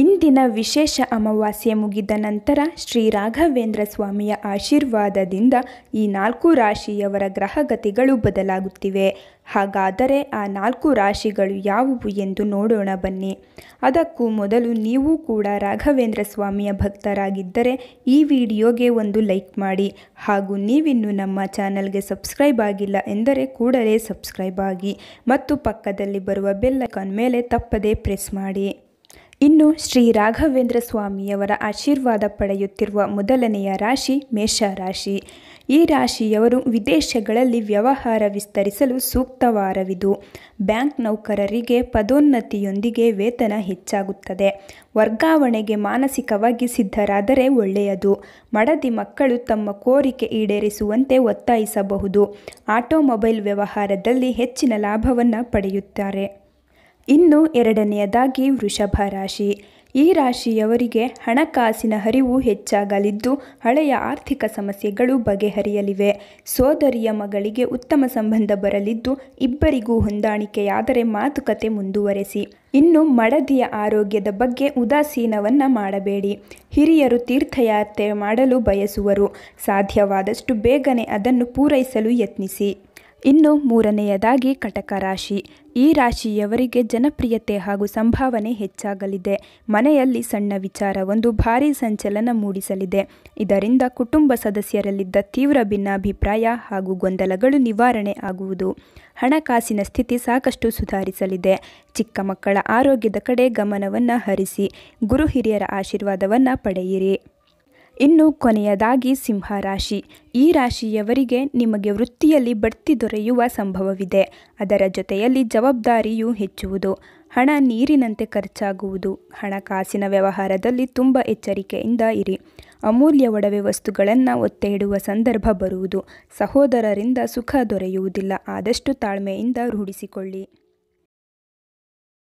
ಇಂದಿನ ವಿಶೇಷ ಅಮಾವಾಸ್ಯೆ ಮುಗಿದ ನಂತರ ಶ್ರೀ ರಾಘವೇಂದ್ರ ಸ್ವಾಮಿಯ ಆಶೀರ್ವಾದದಿಂದ ಈ ನಾಲ್ಕು ರಾಶಿಯವರ ಗ್ರಹಗತಿಗಳು ಬದಲಾಗುತ್ತಿವೆ ಹಾಗಾದರೆ ಆ ನಾಲ್ಕು ರಾಶಿಗಳು ಯಾವುವು ಎಂದು ನೋಡೋಣ ಬನ್ನಿ ಅದಕ್ಕೂ ಮೊದಲು ನೀವು ಕೂಡ ರಾಘವೇಂದ್ರ ಸ್ವಾಮಿಯ ಭಕ್ತರಾಗಿದ್ದರೆ ಈ ವಿಡಿಯೋಗೆ ಒಂದು ಲೈಕ್ ಮಾಡಿ ಹಾಗೂ ನೀವಿನ್ನು ನಮ್ಮ ಚಾನಲ್ಗೆ ಸಬ್ಸ್ಕ್ರೈಬ್ ಆಗಿಲ್ಲ ಎಂದರೆ ಕೂಡಲೇ ಸಬ್ಸ್ಕ್ರೈಬ್ ಆಗಿ ಮತ್ತು ಪಕ್ಕದಲ್ಲಿ ಬರುವ ಬೆಲ್ಲಕನ್ ಮೇಲೆ ತಪ್ಪದೇ ಪ್ರೆಸ್ ಮಾಡಿ ಇನ್ನು ಶ್ರೀ ರಾಘವೇಂದ್ರ ಸ್ವಾಮಿಯವರ ಆಶೀರ್ವಾದ ಪಡೆಯುತ್ತಿರುವ ಮೊದಲನೆಯ ರಾಶಿ ಮೇಷ ರಾಶಿ ಈ ರಾಶಿಯವರು ವಿದೇಶಗಳಲ್ಲಿ ವ್ಯವಹಾರ ವಿಸ್ತರಿಸಲು ಸೂಕ್ತವಾರವಿದು ಬ್ಯಾಂಕ್ ನೌಕರರಿಗೆ ಪದೋನ್ನತಿಯೊಂದಿಗೆ ವೇತನ ಹೆಚ್ಚಾಗುತ್ತದೆ ವರ್ಗಾವಣೆಗೆ ಮಾನಸಿಕವಾಗಿ ಸಿದ್ಧರಾದರೆ ಒಳ್ಳೆಯದು ಮಡದಿ ಮಕ್ಕಳು ತಮ್ಮ ಕೋರಿಕೆ ಈಡೇರಿಸುವಂತೆ ಒತ್ತಾಯಿಸಬಹುದು ಆಟೋಮೊಬೈಲ್ ವ್ಯವಹಾರದಲ್ಲಿ ಹೆಚ್ಚಿನ ಲಾಭವನ್ನು ಪಡೆಯುತ್ತಾರೆ ಇನ್ನು ಎರಡನೆಯದಾಗಿ ವೃಷಭ ರಾಶಿ ಈ ರಾಶಿಯವರಿಗೆ ಹಣಕಾಸಿನ ಹರಿವು ಹೆಚ್ಚಾಗಲಿದ್ದು ಹಳೆಯ ಆರ್ಥಿಕ ಸಮಸ್ಯೆಗಳು ಬಗೆಹರಿಯಲಿವೆ ಸೋದರಿಯ ಮಗಳಿಗೆ ಉತ್ತಮ ಸಂಬಂಧ ಬರಲಿದ್ದು ಇಬ್ಬರಿಗೂ ಹೊಂದಾಣಿಕೆಯಾದರೆ ಮಾತುಕತೆ ಮುಂದುವರೆಸಿ ಇನ್ನು ಮಡದಿಯ ಆರೋಗ್ಯದ ಬಗ್ಗೆ ಉದಾಸೀನವನ್ನು ಮಾಡಬೇಡಿ ಹಿರಿಯರು ತೀರ್ಥಯಾತ್ರೆ ಮಾಡಲು ಬಯಸುವರು ಸಾಧ್ಯವಾದಷ್ಟು ಬೇಗನೆ ಅದನ್ನು ಪೂರೈಸಲು ಯತ್ನಿಸಿ ಇನ್ನು ಮೂರನೆಯದಾಗಿ ಕಟಕ ರಾಶಿ ಈ ರಾಶಿಯವರಿಗೆ ಜನಪ್ರಿಯತೆ ಹಾಗೂ ಸಂಭಾವನೆ ಹೆಚ್ಚಾಗಲಿದೆ ಮನೆಯಲ್ಲಿ ಸಣ್ಣ ವಿಚಾರವೊಂದು ಭಾರೀ ಸಂಚಲನ ಮೂಡಿಸಲಿದೆ ಇದರಿಂದ ಕುಟುಂಬ ಸದಸ್ಯರಲ್ಲಿದ್ದ ತೀವ್ರ ಭಿನ್ನಾಭಿಪ್ರಾಯ ಹಾಗೂ ಗೊಂದಲಗಳು ನಿವಾರಣೆ ಆಗುವುದು ಹಣಕಾಸಿನ ಸ್ಥಿತಿ ಸಾಕಷ್ಟು ಸುಧಾರಿಸಲಿದೆ ಚಿಕ್ಕ ಮಕ್ಕಳ ಆರೋಗ್ಯದ ಕಡೆ ಗಮನವನ್ನು ಹರಿಸಿ ಗುರು ಹಿರಿಯರ ಆಶೀರ್ವಾದವನ್ನು ಪಡೆಯಿರಿ ಇನ್ನು ಕೊನೆಯದಾಗಿ ಸಿಂಹ ರಾಶಿ ಈ ರಾಶಿಯವರಿಗೆ ನಿಮಗೆ ವೃತ್ತಿಯಲ್ಲಿ ಬಡ್ತಿ ದೊರೆಯುವ ಸಂಭವವಿದೆ ಅದರ ಜೊತೆಯಲ್ಲಿ ಜವಾಬ್ದಾರಿಯೂ ಹೆಚ್ಚುವುದು ಹಣ ನೀರಿನಂತೆ ಖರ್ಚಾಗುವುದು ಹಣಕಾಸಿನ ವ್ಯವಹಾರದಲ್ಲಿ ತುಂಬ ಎಚ್ಚರಿಕೆಯಿಂದ ಇರಿ ಅಮೂಲ್ಯ ಒಡವೆ ವಸ್ತುಗಳನ್ನು ಒತ್ತೆ ಇಡುವ ಸಂದರ್ಭ ಬರುವುದು ಸಹೋದರರಿಂದ ಸುಖ ದೊರೆಯುವುದಿಲ್ಲ ಆದಷ್ಟು ತಾಳ್ಮೆಯಿಂದ ರೂಢಿಸಿಕೊಳ್ಳಿ